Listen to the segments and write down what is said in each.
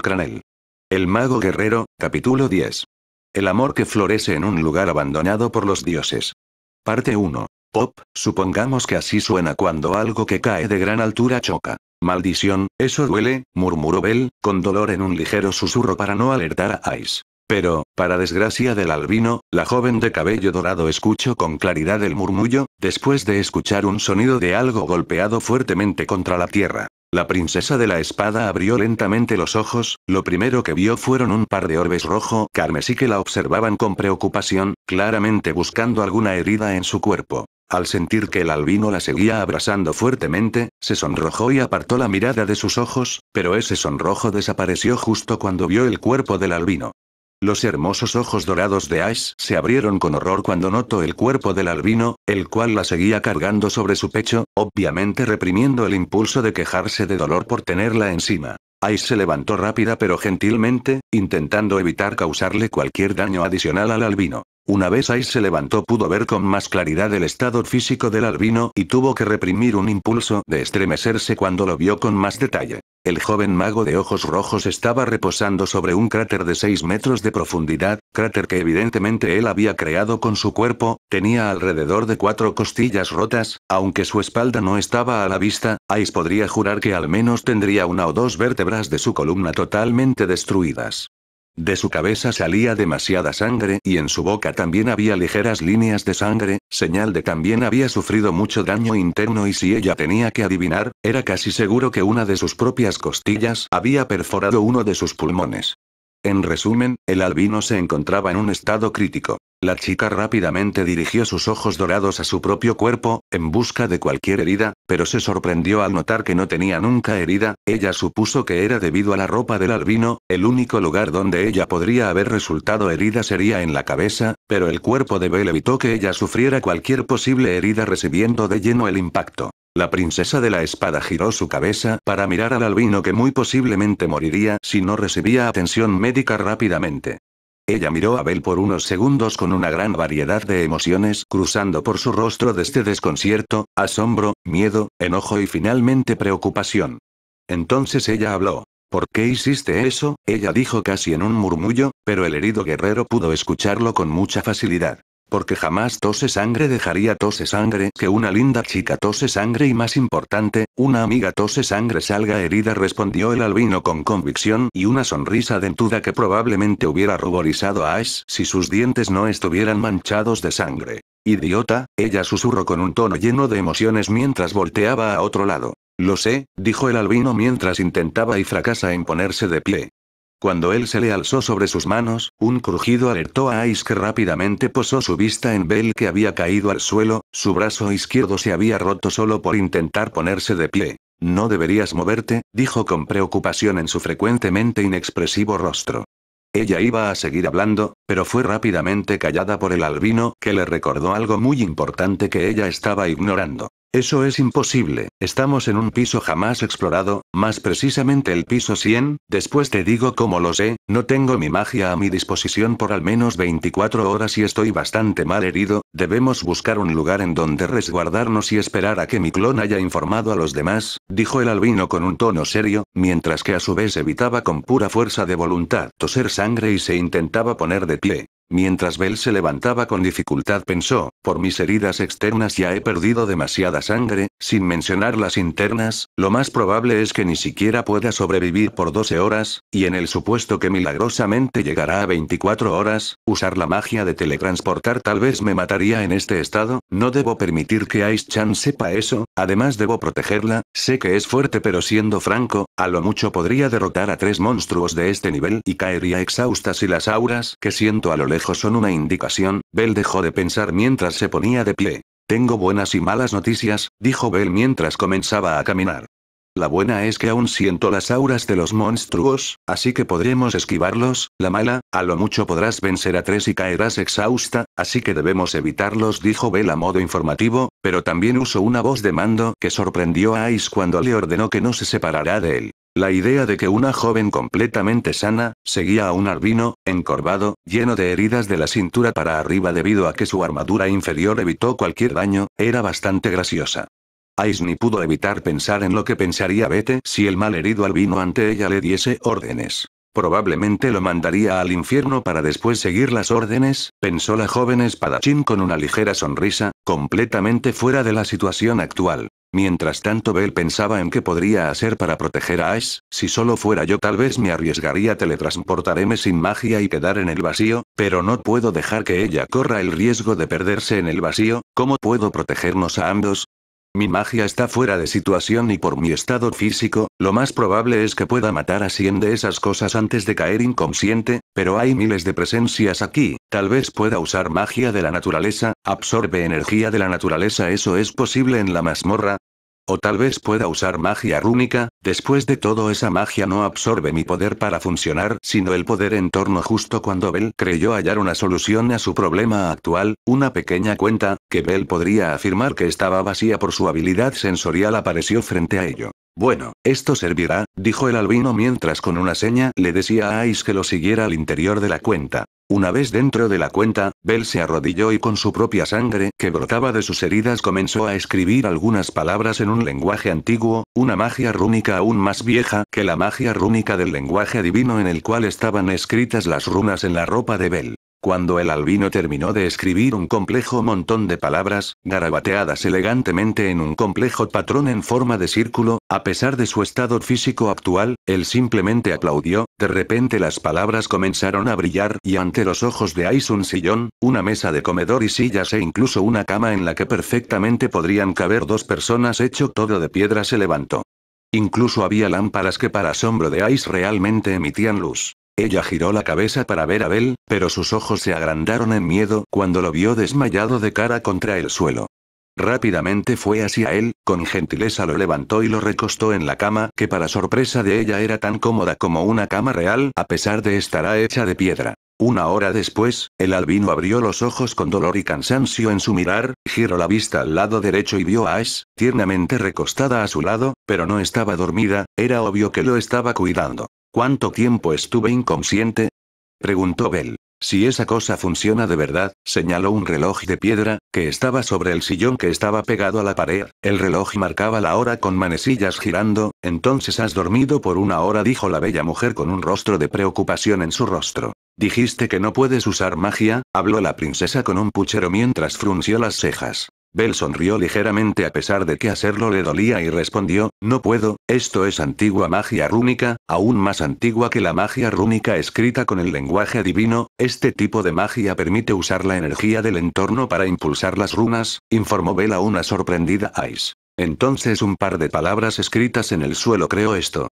Cranel. El mago guerrero, capítulo 10. El amor que florece en un lugar abandonado por los dioses. Parte 1. Pop, supongamos que así suena cuando algo que cae de gran altura choca. Maldición, eso duele, murmuró Bel, con dolor en un ligero susurro para no alertar a Ice. Pero, para desgracia del albino, la joven de cabello dorado escuchó con claridad el murmullo, después de escuchar un sonido de algo golpeado fuertemente contra la tierra. La princesa de la espada abrió lentamente los ojos, lo primero que vio fueron un par de orbes rojo carmesí que la observaban con preocupación, claramente buscando alguna herida en su cuerpo. Al sentir que el albino la seguía abrazando fuertemente, se sonrojó y apartó la mirada de sus ojos, pero ese sonrojo desapareció justo cuando vio el cuerpo del albino. Los hermosos ojos dorados de Ice se abrieron con horror cuando notó el cuerpo del albino, el cual la seguía cargando sobre su pecho, obviamente reprimiendo el impulso de quejarse de dolor por tenerla encima. Ice se levantó rápida pero gentilmente, intentando evitar causarle cualquier daño adicional al albino. Una vez Ice se levantó pudo ver con más claridad el estado físico del albino y tuvo que reprimir un impulso de estremecerse cuando lo vio con más detalle. El joven mago de ojos rojos estaba reposando sobre un cráter de 6 metros de profundidad, cráter que evidentemente él había creado con su cuerpo, tenía alrededor de cuatro costillas rotas, aunque su espalda no estaba a la vista, Ice podría jurar que al menos tendría una o dos vértebras de su columna totalmente destruidas. De su cabeza salía demasiada sangre y en su boca también había ligeras líneas de sangre, señal de también había sufrido mucho daño interno y si ella tenía que adivinar, era casi seguro que una de sus propias costillas había perforado uno de sus pulmones. En resumen, el albino se encontraba en un estado crítico. La chica rápidamente dirigió sus ojos dorados a su propio cuerpo, en busca de cualquier herida, pero se sorprendió al notar que no tenía nunca herida, ella supuso que era debido a la ropa del albino, el único lugar donde ella podría haber resultado herida sería en la cabeza, pero el cuerpo de Belle evitó que ella sufriera cualquier posible herida recibiendo de lleno el impacto. La princesa de la espada giró su cabeza para mirar al albino que muy posiblemente moriría si no recibía atención médica rápidamente. Ella miró a Abel por unos segundos con una gran variedad de emociones cruzando por su rostro desde desconcierto, asombro, miedo, enojo y finalmente preocupación. Entonces ella habló. ¿Por qué hiciste eso? Ella dijo casi en un murmullo, pero el herido guerrero pudo escucharlo con mucha facilidad. Porque jamás tose sangre dejaría tose sangre que una linda chica tose sangre y más importante, una amiga tose sangre salga herida respondió el albino con convicción y una sonrisa dentuda que probablemente hubiera ruborizado a Ash si sus dientes no estuvieran manchados de sangre. Idiota, ella susurró con un tono lleno de emociones mientras volteaba a otro lado. Lo sé, dijo el albino mientras intentaba y fracasa en ponerse de pie. Cuando él se le alzó sobre sus manos, un crujido alertó a Ice que rápidamente posó su vista en Bell que había caído al suelo, su brazo izquierdo se había roto solo por intentar ponerse de pie. No deberías moverte, dijo con preocupación en su frecuentemente inexpresivo rostro. Ella iba a seguir hablando, pero fue rápidamente callada por el albino, que le recordó algo muy importante que ella estaba ignorando. Eso es imposible, estamos en un piso jamás explorado, más precisamente el piso 100, después te digo cómo lo sé, no tengo mi magia a mi disposición por al menos 24 horas y estoy bastante mal herido, debemos buscar un lugar en donde resguardarnos y esperar a que mi clon haya informado a los demás, dijo el albino con un tono serio, mientras que a su vez evitaba con pura fuerza de voluntad toser sangre y se intentaba poner de pie. Mientras Bell se levantaba con dificultad pensó, por mis heridas externas ya he perdido demasiada sangre, sin mencionar las internas, lo más probable es que ni siquiera pueda sobrevivir por 12 horas, y en el supuesto que milagrosamente llegará a 24 horas, usar la magia de teletransportar tal vez me mataría en este estado, no debo permitir que Ice sepa eso, además debo protegerla, sé que es fuerte pero siendo franco, a lo mucho podría derrotar a tres monstruos de este nivel y caería exhausta si las auras que siento a lo lejos son una indicación, Bell dejó de pensar mientras se ponía de pie. Tengo buenas y malas noticias, dijo Bell mientras comenzaba a caminar. La buena es que aún siento las auras de los monstruos, así que podremos esquivarlos, la mala, a lo mucho podrás vencer a tres y caerás exhausta, así que debemos evitarlos, dijo Bell a modo informativo, pero también usó una voz de mando que sorprendió a Ice cuando le ordenó que no se separara de él. La idea de que una joven completamente sana, seguía a un albino, encorvado, lleno de heridas de la cintura para arriba debido a que su armadura inferior evitó cualquier daño, era bastante graciosa. Ice pudo evitar pensar en lo que pensaría Bete si el malherido albino ante ella le diese órdenes. Probablemente lo mandaría al infierno para después seguir las órdenes, pensó la joven espadachín con una ligera sonrisa, completamente fuera de la situación actual. Mientras tanto Bell pensaba en qué podría hacer para proteger a Ash, si solo fuera yo tal vez me arriesgaría teletransportarme sin magia y quedar en el vacío, pero no puedo dejar que ella corra el riesgo de perderse en el vacío, ¿cómo puedo protegernos a ambos? Mi magia está fuera de situación y por mi estado físico, lo más probable es que pueda matar a 100 de esas cosas antes de caer inconsciente, pero hay miles de presencias aquí, tal vez pueda usar magia de la naturaleza, absorbe energía de la naturaleza, eso es posible en la mazmorra, o tal vez pueda usar magia rúnica, después de todo esa magia no absorbe mi poder para funcionar, sino el poder en torno justo cuando Bell creyó hallar una solución a su problema actual, una pequeña cuenta, que Bell podría afirmar que estaba vacía por su habilidad sensorial apareció frente a ello. Bueno, esto servirá, dijo el albino mientras con una seña le decía a Ice que lo siguiera al interior de la cuenta. Una vez dentro de la cuenta, Bell se arrodilló y con su propia sangre que brotaba de sus heridas comenzó a escribir algunas palabras en un lenguaje antiguo, una magia rúnica aún más vieja que la magia rúnica del lenguaje divino en el cual estaban escritas las runas en la ropa de Bell. Cuando el albino terminó de escribir un complejo montón de palabras, garabateadas elegantemente en un complejo patrón en forma de círculo, a pesar de su estado físico actual, él simplemente aplaudió, de repente las palabras comenzaron a brillar y ante los ojos de Ice un sillón, una mesa de comedor y sillas e incluso una cama en la que perfectamente podrían caber dos personas hecho todo de piedra se levantó. Incluso había lámparas que para asombro de Ice realmente emitían luz. Ella giró la cabeza para ver a Bel, pero sus ojos se agrandaron en miedo cuando lo vio desmayado de cara contra el suelo. Rápidamente fue hacia él, con gentileza lo levantó y lo recostó en la cama, que para sorpresa de ella era tan cómoda como una cama real, a pesar de estar hecha de piedra. Una hora después, el albino abrió los ojos con dolor y cansancio en su mirar, giró la vista al lado derecho y vio a Ash, tiernamente recostada a su lado, pero no estaba dormida, era obvio que lo estaba cuidando. ¿Cuánto tiempo estuve inconsciente? preguntó Bell. Si esa cosa funciona de verdad, señaló un reloj de piedra, que estaba sobre el sillón que estaba pegado a la pared, el reloj marcaba la hora con manecillas girando, entonces has dormido por una hora, dijo la bella mujer con un rostro de preocupación en su rostro. Dijiste que no puedes usar magia, habló la princesa con un puchero mientras frunció las cejas. Bell sonrió ligeramente a pesar de que hacerlo le dolía y respondió, no puedo, esto es antigua magia rúnica, aún más antigua que la magia rúnica escrita con el lenguaje divino, este tipo de magia permite usar la energía del entorno para impulsar las runas, informó Bell a una sorprendida Ice. Entonces un par de palabras escritas en el suelo creó esto.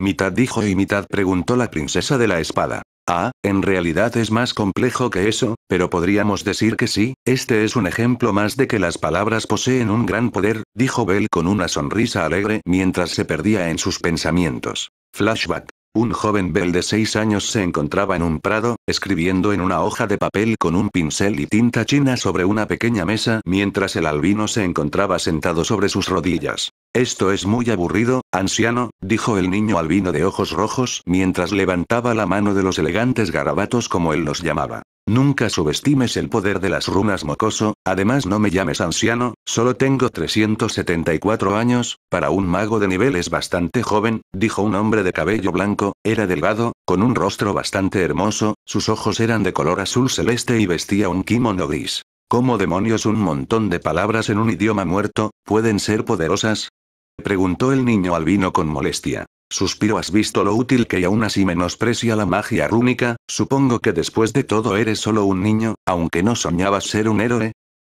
Mitad dijo y mitad preguntó la princesa de la espada. Ah, en realidad es más complejo que eso, pero podríamos decir que sí, este es un ejemplo más de que las palabras poseen un gran poder, dijo Bell con una sonrisa alegre mientras se perdía en sus pensamientos. Flashback. Un joven bel de seis años se encontraba en un prado, escribiendo en una hoja de papel con un pincel y tinta china sobre una pequeña mesa mientras el albino se encontraba sentado sobre sus rodillas. Esto es muy aburrido, anciano, dijo el niño albino de ojos rojos mientras levantaba la mano de los elegantes garabatos como él los llamaba. Nunca subestimes el poder de las runas mocoso, además no me llames anciano, solo tengo 374 años, para un mago de nivel es bastante joven, dijo un hombre de cabello blanco, era delgado, con un rostro bastante hermoso, sus ojos eran de color azul celeste y vestía un kimono gris. ¿Cómo demonios un montón de palabras en un idioma muerto, pueden ser poderosas? Preguntó el niño albino con molestia. Suspiro has visto lo útil que y aún así menosprecia la magia rúnica, supongo que después de todo eres solo un niño, aunque no soñabas ser un héroe.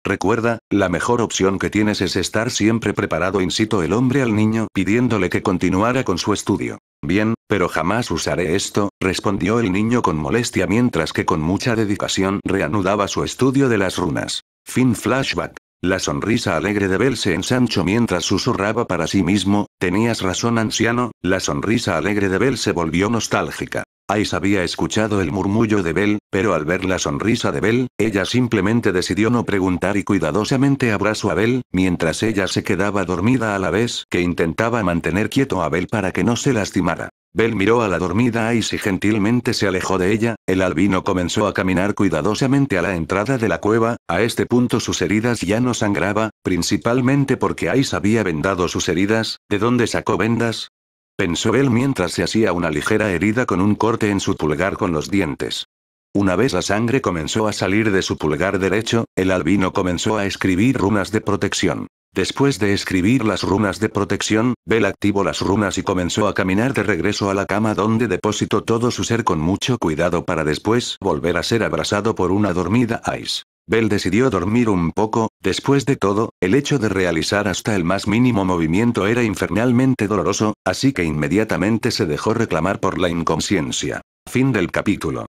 Recuerda, la mejor opción que tienes es estar siempre preparado incito el hombre al niño pidiéndole que continuara con su estudio. Bien, pero jamás usaré esto, respondió el niño con molestia mientras que con mucha dedicación reanudaba su estudio de las runas. Fin flashback. La sonrisa alegre de Bell se ensanchó mientras susurraba para sí mismo, tenías razón anciano, la sonrisa alegre de Bell se volvió nostálgica. Ice había escuchado el murmullo de Bell, pero al ver la sonrisa de Bell, ella simplemente decidió no preguntar y cuidadosamente abrazó a Bell, mientras ella se quedaba dormida a la vez que intentaba mantener quieto a Bell para que no se lastimara. Bell miró a la dormida Ice y gentilmente se alejó de ella, el albino comenzó a caminar cuidadosamente a la entrada de la cueva, a este punto sus heridas ya no sangraba, principalmente porque Ice había vendado sus heridas, de dónde sacó vendas, pensó él mientras se hacía una ligera herida con un corte en su pulgar con los dientes. Una vez la sangre comenzó a salir de su pulgar derecho, el albino comenzó a escribir runas de protección. Después de escribir las runas de protección, Bell activó las runas y comenzó a caminar de regreso a la cama donde depositó todo su ser con mucho cuidado para después volver a ser abrazado por una dormida Ice. Bell decidió dormir un poco, después de todo, el hecho de realizar hasta el más mínimo movimiento era infernalmente doloroso, así que inmediatamente se dejó reclamar por la inconsciencia. Fin del capítulo.